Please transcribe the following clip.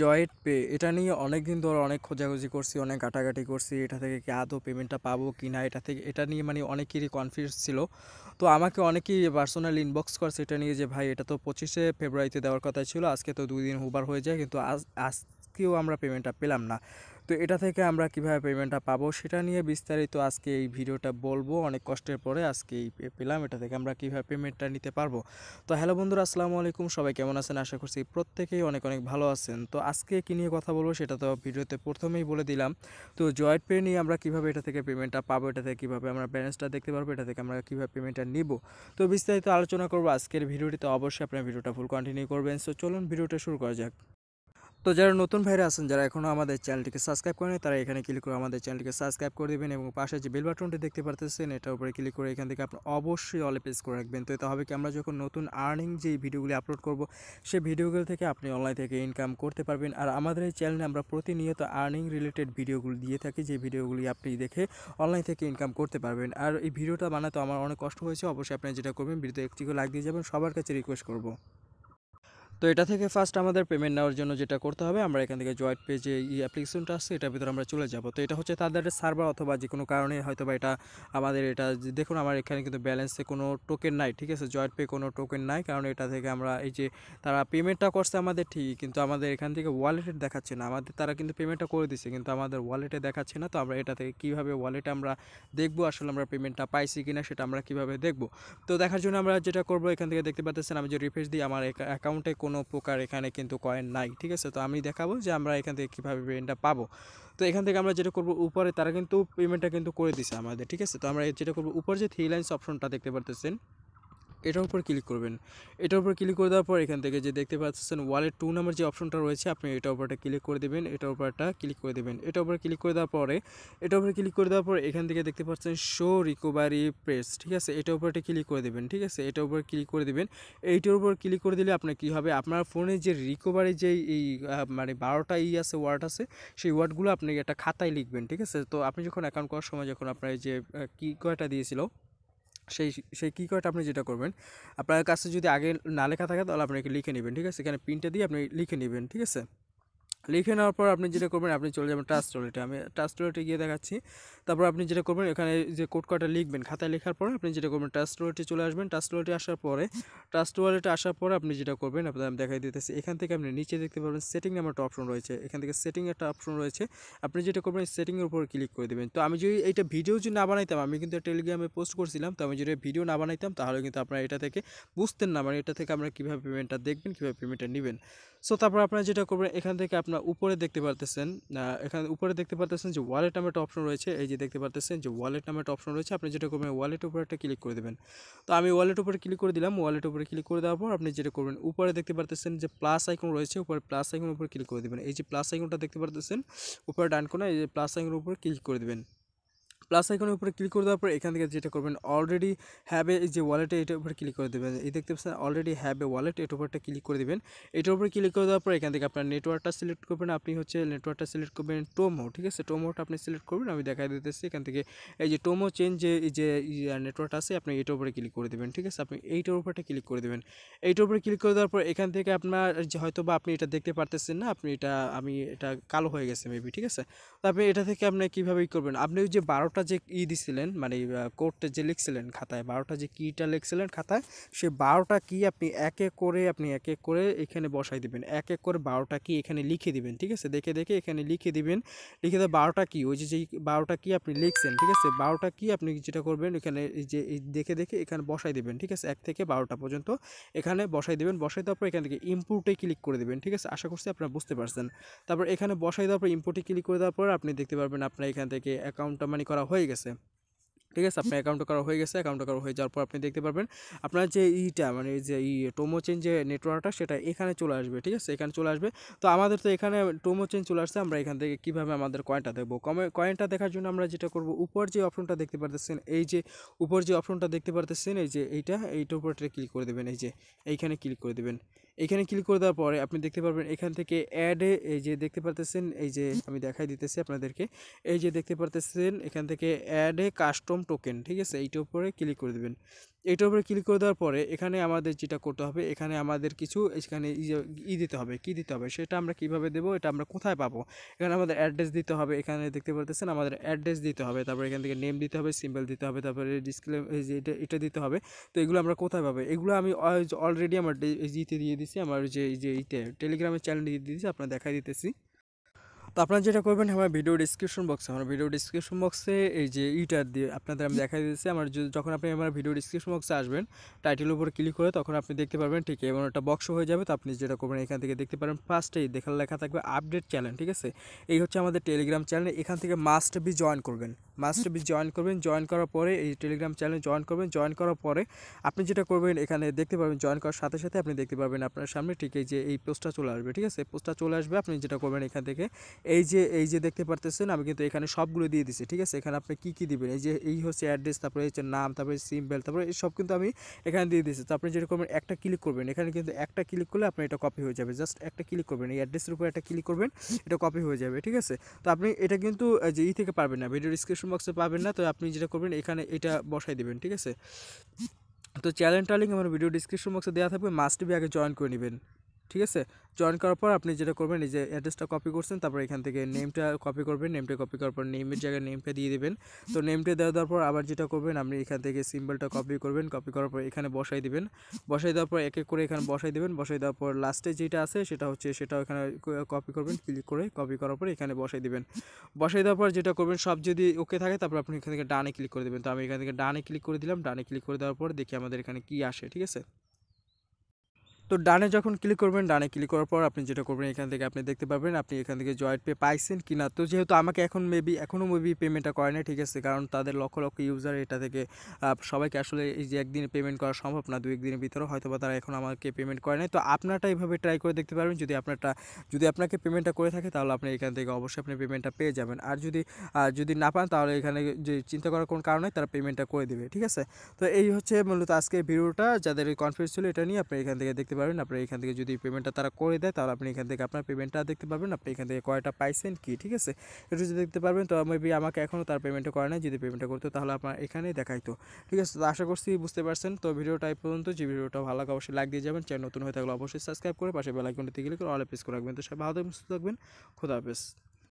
জয়েট pay এটা নিয়ে অনেক দিন ধরে অনেক খোঁজাখুঁজি করছি অনেক ঘাটাঘাটি করছি এটা থেকে কি আদৌ পেমেন্টটা পাবো কি না এটা থেকে এটা নিয়ে মানে অনেকেরই কনফিউজ ছিল তো আমাকে অনেকেই পার্সোনাল ইনবক্স করছে এটা নিয়ে যে ভাই এটা তো পঁচিশে ফেব্রুয়ারিতে দেওয়ার কথা ছিল আজকে তো দুই দিন হুবার হয়ে যায় কিন্তু আজ আজ আজকেও আমরা পেমেন্টটা পেলাম না তো এটা থেকে আমরা কিভাবে পেমেন্টটা পাবো সেটা নিয়ে বিস্তারিত আজকে এই ভিডিওটা বলবো অনেক কষ্টের পরে আজকে এই পেলাম এটা থেকে আমরা কিভাবে পেমেন্টটা নিতে পারবো তো হ্যালো বন্ধুরা আসসালামু আলাইকুম সবাই কেমন আছেন আশা করছি প্রত্যেকেই অনেক অনেক ভালো আছেন তো আজকে কী নিয়ে কথা বলবো সেটা তো ভিডিওতে প্রথমেই বলে দিলাম তো জয়েন্ট পে নিয়ে আমরা কিভাবে এটা থেকে পেমেন্টটা পাবো এটা থেকে কীভাবে আমরা ব্যালেন্সটা দেখতে পারবো এটা থেকে আমরা কীভাবে পেমেন্টটা নিব তো বিস্তারিত আলোচনা করবো আজকের ভিডিওটিতে অবশ্যই আপনার ভিডিওটা ফুল কন্টিনিউ করবেন সো চলুন ভিডিওটা শুরু করা যাক তো যারা নতুন ভাইরা আছেন যারা এখনও আমাদের চ্যানেলটিকে সাবস্ক্রাইব করেন তারা এখানে ক্লিক করে আমাদের চ্যানেলটিকে সাবস্ক্রাইব করে দেবেন এবং পাশে যে বেল বাটনটি দেখতে পারতেছেন এটার উপরে ক্লিক করে এখান থেকে আপনি অবশ্যই অলে পেজ করে রাখবেন তো এটা হবে কি আমরা যখন নতুন আর্নিং যে ভিডিওগুলি আপলোড করব সেই ভিডিওগুলো থেকে আপনি অনলাইন থেকে ইনকাম করতে পারবেন আর আমাদের এই চ্যানেলে আমরা প্রতিনিয়ত আর্নিং রিলেটেড ভিডিওগুলো দিয়ে থাকি যে ভিডিওগুলি আপনি দেখে অনলাইন থেকে ইনকাম করতে পারবেন আর এই ভিডিওটা বানাতে আমার অনেক কষ্ট হয়েছে অবশ্যই আপনি যেটা করবেন ভিডিওতে একটিকে লাগ দিয়ে যাবেন সবার কাছে রিকোয়েস্ট করবো তো এটা থেকে ফার্স্ট আমাদের পেমেন্ট নেওয়ার জন্য যেটা করতে হবে আমরা এখান থেকে জয়েন্ট পে যে ই অ্যাপ্লিকেশনটা আসছে এটার ভিতরে আমরা চলে যাব তো এটা হচ্ছে তাদের সার্ভার অথবা যে কোনো কারণে হয়তো বা এটা আমাদের এটা দেখুন আমার এখানে কিন্তু ব্যালেন্সে কোনো টোকেন নাই ঠিক আছে জয়েন্ট পে কোনো টোকেন নাই কারণ এটা থেকে আমরা এই যে তারা পেমেন্টটা করছে আমাদের ঠিকই কিন্তু আমাদের এখান থেকে ওয়ালেটে দেখাচ্ছে না আমাদের তারা কিন্তু পেমেন্টটা করে দিচ্ছে কিন্তু আমাদের ওয়ালেটে দেখাচ্ছে না তো আমরা এটা থেকে কীভাবে ওয়ালেটে আমরা দেখবো আসলে আমরা পেমেন্টটা পাইছি কিনা সেটা আমরা কীভাবে দেখব তো দেখার জন্য আমরা যেটা করবো এখান থেকে দেখতে পাচ্ছেন আমি যে রিফ্রেশ দিই আমার অ্যাকাউন্টে কোনো প্রকার এখানে কিন্তু কয়েন নাই ঠিক আছে তো আমি দেখাবো যে আমরা এখান থেকে কীভাবে পেমেন্টটা পাবো তো এখান থেকে আমরা যেটা করবো উপরে তারা কিন্তু পেমেন্টটা কিন্তু করে দিছে আমাদের ঠিক আছে তো আমরা যেটা করবো উপরে যে থ্রি লাইন্স অপশনটা দেখতে পারতেছেন এটার উপর ক্লিক করবেন এটার উপর ক্লিক করে দেওয়ার পর এখান থেকে যে দেখতে পাচ্ছেন ওয়ালেট টু নাম্বার যে অপশনটা রয়েছে আপনি এটার উপরটা ক্লিক করে দেবেন এটার উপরটা ক্লিক করে দেবেন এটার উপরে ক্লিক করে দেওয়ার পরে এটার উপরে ক্লিক করে দেওয়ার পর এখান থেকে দেখতে পাচ্ছেন শো রিকোভারি প্রেস ঠিক আছে এটার উপরটা ক্লিক করে দেবেন ঠিক আছে এটার উপর ক্লিক করে দেবেন এইটার উপর ক্লিক করে দিলে আপনার কী হবে আপনার ফোনে যে রিকোভারি যে এই মানে বারোটা ই আছে ওয়ার্ড আছে সেই ওয়ার্ডগুলো আপনি একটা খাতায় লিখবেন ঠিক আছে তো আপনি যখন অ্যাকাউন্ট করার সময় যখন আপনার যে কী কয়টা দিয়েছিল সেই সেই কী করে আপনি যেটা করবেন আপনার কাছে যদি আগে না লেখা থাকে তাহলে আপনাকে লিখে নেবেন ঠিক আছে এখানে পিনটা দিয়ে আপনি লিখে নেবেন ঠিক আছে লিখে নেওয়ার পর আপনি যেটা করবেন আপনি চলে যাবেন টাচ টয়লেটে আমি টাচ টয়লেটে গিয়ে দেখাচ্ছি তারপর আপনি যেটা করবেন এখানে যে কোড কার্ডটা লিখবেন খাতায় লেখার পরে আপনি যেটা করবেন টাচ টয়লেটে চলে আসবেন টাচ টয়লেটে আসার পরে টাচ টয়লেটে আসার পরে আপনি যেটা করবেন আপনার আমি দেখাই দিতেছি এখান থেকে আপনি নিচে দেখতে পাবেন সেটিং নামে একটা অপশন রয়েছে এখান থেকে সেটিং একটা অপশন রয়েছে আপনি যেটা করবেন সেটিংয়ের উপর ক্লিক করে দেবেন তো আমি যদি এইটা ভিডিও যদি না বানাইতাম আমি কিন্তু টেলিগ্রামে পোস্ট করছিলাম তো আমি যদি ভিডিও না বানাইতাম তাহলে কিন্তু আপনারা এটা থেকে বুঝতেন না মানে এটা থেকে আমরা কীভাবে পেমেন্টটা দেখবেন কীভাবে পেমেন্টটা নেবেন সো তারপর আপনারা যেটা করবেন এখান থেকে আপনার আমরা উপরে দেখতে পারতেছেন এখানে উপরে দেখতে পারতেছেন যে ওয়ালেট নামে একটা অপশন রয়েছে এই যে দেখতে পারতেছেন যে ওয়ালেট নামে একটা অপশন রয়েছে আপনি যেটা করবেন ওয়ালেট উপরে একটা ক্লিক করে দেবেন তো আমি ওয়ালেট উপরে ক্লিক করে দিলাম ওয়ালেট উপরে ক্লিক করে দেওয়ার পর আপনি যেটা করবেন উপরে দেখতে পারতেছেন যে প্লাস আইকন রয়েছে উপরে প্লাস আইকনের উপরে ক্লিক করে দেবেন এই যে প্লাস আইকনটা দেখতে পারতেছেন উপরে ডান কোনা এই যে প্লাস আইকনের উপরে ক্লিক করে দেবেন プラス এখানে উপরে ক্লিক করে দেওয়ার পর এখান থেকে যেটা করবেন already have a is a wallet এটা উপরে ক্লিক করে দিবেন এই দেখতে পাচ্ছেন অলরেডি হ্যাভ এ ওয়ালেট এট উপরেটা ক্লিক করে দিবেন এট উপরে ক্লিক করে দেওয়ার পর এখান থেকে আপনারা নেটওয়ার্কটা সিলেক্ট করবেন আপনি হচ্ছে নেটওয়ার্কটা সিলেক্ট করবেন টমো ঠিক আছে টমোটা আপনি সিলেক্ট করবেন আমি দেখাই দিতেছি এখান থেকে এই যে টমো চেইন যে এই যে নেটওয়ার্ক আছে আপনি এট উপরে ক্লিক করে দিবেন ঠিক আছে আপনি এইটার উপরেটা ক্লিক করে দিবেন এইটার উপরে ক্লিক করে দেওয়ার পর এখান থেকে আপনারা হয়তোবা আপনি এটা দেখতে পারতেছেন না আপনি এটা আমি এটা কালো হয়ে গেছে মেবি ঠিক আছে তো আপনি এটা থেকে আপনি কিভাবেই করবেন আপনি যে 12 বারোটা যে ই দিছিলেন মানে কোর্টে যে লিখছিলেন খাতায় বারোটা যে কিটা লিখছিলেন খাতায় সে বারোটা কি আপনি এক এক করে আপনি এক এক করে এখানে বসাই দিবেন এক এক করে বারোটা কি এখানে লিখে দিবেন ঠিক আছে দেখে দেখে এখানে লিখে দিবেন লিখে দেওয়া বারোটা কি ওই যে যেই বারোটা কি আপনি লিখছেন ঠিক আছে বারোটা কি আপনি যেটা করবেন এখানে যে দেখে দেখে এখানে বসাই দিবেন ঠিক আছে এক থেকে বারোটা পর্যন্ত এখানে বসাই দিবেন বসাই দেওয়ার পর এখান থেকে ইম্পোর্টে ক্লিক করে দেবেন ঠিক আছে আশা করছি আপনারা বুঝতে পারছেন তারপর এখানে বসাই দেওয়ার পর ইম্পোর্টে ক্লিক করে দেওয়ার পর আপনি দেখতে পারবেন আপনার এখান থেকে অ্যাকাউন্টটা মানে করা হয়ে গেছে ঠিক আছে আপনার অ্যাকাউন্ট করা হয়ে গেছে অ্যাকাউন্ট করা হয়ে যাওয়ার পর আপনি দেখতে পারবেন আপনার যে ইটা মানে যে ই টোমোচেন যে নেটওয়ার্কটা সেটা এখানে চলে আসবে ঠিক আছে এখানে চলে আসবে তো আমাদের তো এখানে টোমোচেন চলে আসছে আমরা এখান থেকে কীভাবে আমাদের কয়েনটা দেখবো কমে কয়েনটা দেখার জন্য আমরা যেটা করব উপর যে অপশনটা দেখতে পারতেছেন এই যে উপর যে অপশনটা দেখতে পারতেছেন এই যে এইটা এইটার উপরে ক্লিক করে দেবেন এই যে এইখানে ক্লিক করে দেবেন এখানে ক্লিক করে দেওয়ার পরে আপনি দেখতে পারবেন এখান থেকে অ্যাডে এই যে দেখতে পারতেছেন এই যে আমি দেখাই দিতেছি আপনাদেরকে এই যে দেখতে পারতেছেন এখান থেকে অ্যাডে কাস্টম টোকেন ঠিক আছে এইটার উপরে ক্লিক করে দেবেন এটার উপরে ক্লিক করে দেওয়ার পরে এখানে আমাদের যেটা করতে হবে এখানে আমাদের কিছু এখানে ই দিতে হবে কি দিতে হবে সেটা আমরা কিভাবে দেবো এটা আমরা কোথায় পাবো এখানে আমাদের অ্যাড্রেস দিতে হবে এখানে দেখতে পারতেছেন আমাদের অ্যাড্রেস দিতে হবে তারপরে এখান থেকে নেম দিতে হবে সিম্বল দিতে হবে তারপরে ডিসপ্লে এটা এটা দিতে হবে তো এগুলো আমরা কোথায় পাবো এগুলো আমি অলরেডি আমার ইতে দিয়ে দিছি আমার যে যে ইতে টেলিগ্রামের চ্যানেল দিয়ে দিয়েছি আপনার দেখাই দিতেছি তো আপনারা যেটা করবেন আমার ভিডিও ডিসক্রিপশন বক্সে আমার ভিডিও ডিসক্রিপশন বক্সে এই যে ইটার দিয়ে আপনাদের আমি দেখা দিয়েছি আমার যখন আপনি আমার ভিডিও ডিসক্রিপশন বক্সে আসবেন টাইটেলের উপর ক্লিক করে তখন আপনি দেখতে পারবেন ঠিক এবং একটা বক্স হয়ে যাবে তো আপনি যেটা করবেন এখান থেকে দেখতে পারবেন ফার্স্টেই দেখার লেখা থাকবে আপডেট চ্যানেল ঠিক আছে এই হচ্ছে আমাদের টেলিগ্রাম চ্যানেল এখান থেকে মাস্ট বি জয়েন করবেন মাস্ট বি জয়েন করবেন জয়েন করার পরে এই টেলিগ্রাম চ্যানেল জয়েন করবেন জয়েন করার পরে আপনি যেটা করবেন এখানে দেখতে পারবেন জয়েন করার সাথে সাথে আপনি দেখতে পারবেন আপনার সামনে ঠিক এই যে এই পোস্টটা চলে আসবে ঠিক আছে পোস্টটা চলে আসবে আপনি যেটা করবেন এখান থেকে এই যে এই যে দেখতে পারতেছেন আমি কিন্তু এখানে সবগুলো দিয়ে দিচ্ছি ঠিক আছে এখানে আপনি কী কী দিবেন এই যে এই হচ্ছে অ্যাড্রেস তারপরে হচ্ছে নাম তারপরে বেল তারপরে সব কিন্তু আমি এখানে দিয়ে দিচ্ছি তো আপনি যেরকম একটা ক্লিক করবেন এখানে কিন্তু একটা ক্লিক করলে আপনার এটা কপি হয়ে যাবে জাস্ট একটা ক্লিক করবেন এই অ্যাড্রেসের উপর একটা ক্লিক করবেন এটা কপি হয়ে যাবে ঠিক আছে তো আপনি এটা কিন্তু যে ই থেকে পারবেন না ভিডিও ডিসক্রিপশন বক্সে পাবেন না তো আপনি যেটা করবেন এখানে এটা বসাই দেবেন ঠিক আছে তো চ্যালেঞ্জ টালিং আমার ভিডিও ডিসক্রিপশন বক্সে দেওয়া থাকবে মাস্ট বি আগে জয়েন করে নেবেন ঠিক আছে জয়েন করার পর আপনি যেটা করবেন এই যে অ্যাড্রেসটা কপি করছেন তারপর এখান থেকে নেমটা কপি করবেন নেমটা কপি করার পর নেমের জায়গায় নেমটা দিয়ে দেবেন তো নেমটা দেওয়া দেওয়ার পর আবার যেটা করবেন আপনি এখান থেকে সিম্বলটা কপি করবেন কপি করার পর এখানে বসাই দেবেন বসাই দেওয়ার পর এক এক করে এখানে বসাই দেবেন বসাই দেওয়ার পর লাস্টে যেটা আছে সেটা হচ্ছে সেটা এখানে কপি করবেন ক্লিক করে কপি করার পর এখানে বসাই দেবেন বসাই দেওয়ার পর যেটা করবেন সব যদি ওকে থাকে তারপর আপনি এখান থেকে ডানে ক্লিক করে দেবেন তো আমি এখান থেকে ডানে ক্লিক করে দিলাম ডানে ক্লিক করে দেওয়ার পর দেখি আমাদের এখানে কি আসে ঠিক আছে তো ডানে যখন ক্লিক করবেন ডানে ক্লিক করার পর আপনি যেটা করবেন এখান থেকে আপনি দেখতে পাবেন আপনি এখান থেকে জয়েন্ট পে পাইছেন কি না তো যেহেতু আমাকে এখন মেবি এখনও মেবি পেমেন্টটা করে না ঠিক আছে কারণ তাদের লক্ষ লক্ষ ইউজার এটা থেকে সবাইকে আসলে এই যে একদিনে পেমেন্ট করা সম্ভব না দু একদিনের ভিতরে হয়তো বা তারা এখন আমাকে পেমেন্ট করে নাই তো আপনারটা এইভাবে ট্রাই করে দেখতে পারবেন যদি আপনারটা যদি আপনাকে পেমেন্টটা করে থাকে তাহলে আপনি এখান থেকে অবশ্যই আপনি পেমেন্টটা পেয়ে যাবেন আর যদি যদি না পান তাহলে এখানে যে চিন্তা করার কোনো কারণে তারা পেমেন্টটা করে দেবে ঠিক আছে তো এই হচ্ছে মূলত আজকে ভিডিওটা যাদের কনফিউজ ছিল এটা নিয়ে আপনি এখান থেকে দেখতে পারবেন আপনার এখান থেকে যদি পেমেন্টটা তারা করে দেয় তাহলে আপনি এখান থেকে আপনার পেমেন্টটা দেখতে পারবেন আপনি এখান থেকে কয়টা পাইছেন কি ঠিক আছে একটু যদি দেখতে পারবেন তো মেবি আমাকে এখনও তার পেমেন্টটা করে নাই যদি পেমেন্টটা করতো তাহলে আপনার এখানেই দেখাইতো ঠিক আছে তো আশা করছি বুঝতে পারছেন তো ভিডিওটা এই পর্যন্ত যে ভিডিওটা ভালো লাগে অবশ্যই লাইক দিয়ে যাবেন চ্যানেল নতুন হয়ে থাকলে অবশ্যই সাবস্ক্রাইব করে পাশে বেলাইকনটি ক্লিক করে অল প্রেস করে রাখবেন তো সবাই ভালো থাকবেন সুস্থ থাকবেন খোদা হাফেজ